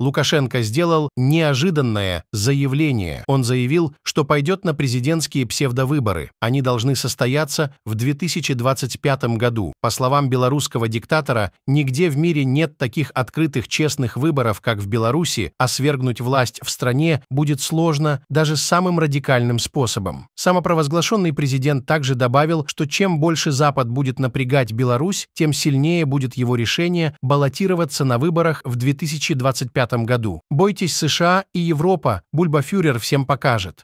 Лукашенко сделал неожиданное заявление. Он заявил, что пойдет на президентские псевдовыборы. Они должны состояться в 2025 году. По словам белорусского диктатора, нигде в мире нет таких открытых честных выборов, как в Беларуси, а свергнуть власть в стране будет сложно даже самым радикальным способом. Самопровозглашенный президент также добавил, что чем больше Запад будет напрягать Беларусь, тем сильнее будет его решение баллотироваться на выборах в 2025 году. Бойтесь США и Европа, Бульбафюрер всем покажет.